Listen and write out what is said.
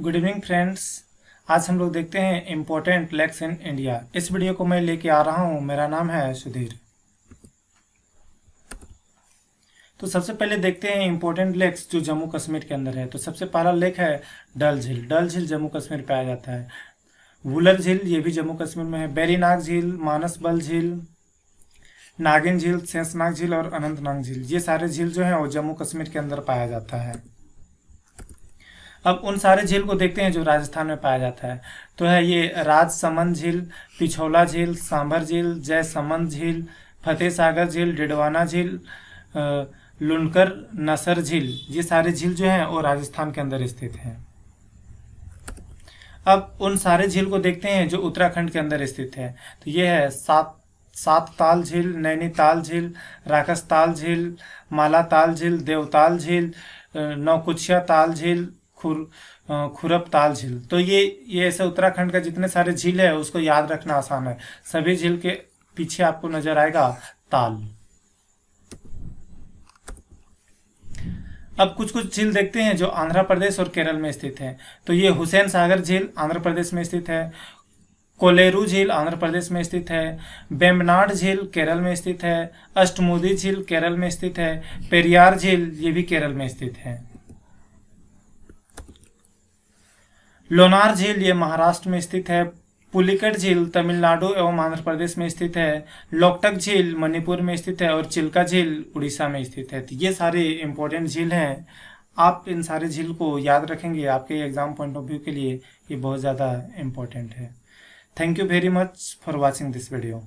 good evening friends आज हम लोग देखते हैं इम्पोर्टेंट लेक्स इन इंडिया इस वीडियो को मैं लेके आ रहा हूँ मेरा नाम है सुधीर तो सबसे पहले देखते हैं इम्पोर्टेंट लेक्स जो जम्मू कश्मीर के अंदर है तो सबसे पहला लेक है डल झील डल झील जम्मू कश्मीर पाया जाता है वुलर झील ये भी जम्मू कश्मीर में है बेरीनाग झील मानस बल झील नागिन झील सेंसनाग झील और अनंतनाग झील ये सारे झील जो है वो जम्मू कश्मीर के अंदर पाया जाता है अब उन सारे झील को देखते हैं जो राजस्थान में पाया जाता है तो है ये राजसमंद झील पिछोला झील सांभर झील जयसमंद झील फतेह सागर झील डिडवाना झील लुनकर नसर झील ये सारे झील जो हैं वो राजस्थान के अंदर स्थित हैं अब उन सारे झील को देखते हैं जो उत्तराखंड के अंदर स्थित है तो ये है सात सात ताल झील नैनीताल झील राकस ताल झील माला ताल झील देवताल झील नौकुछिया ताल झील खुर खुरप ताल झील तो ये ये ऐसे उत्तराखंड का जितने सारे झील है उसको याद रखना आसान है सभी झील के पीछे आपको नजर आएगा ताल अब कुछ कुछ झील देखते हैं जो आंध्र प्रदेश और केरल में स्थित हैं तो ये हुसैन सागर झील आंध्र प्रदेश में स्थित है कोलेरू झील आंध्र प्रदेश में स्थित है बेमनाड झील केरल में स्थित है अष्टमुदी झील केरल में स्थित है पेरियार झील ये भी केरल में स्थित है लोनार झील ये महाराष्ट्र में स्थित है पुलिकट झील तमिलनाडु एवं आंध्र प्रदेश में स्थित है लोकटक झील मणिपुर में स्थित है और चिल्का झील उड़ीसा में स्थित है तो ये सारे इंपॉर्टेंट झील हैं आप इन सारे झील को याद रखेंगे आपके एग्जाम पॉइंट ऑफ व्यू के लिए ये बहुत ज़्यादा इम्पोर्टेंट है thank you very much for watching this video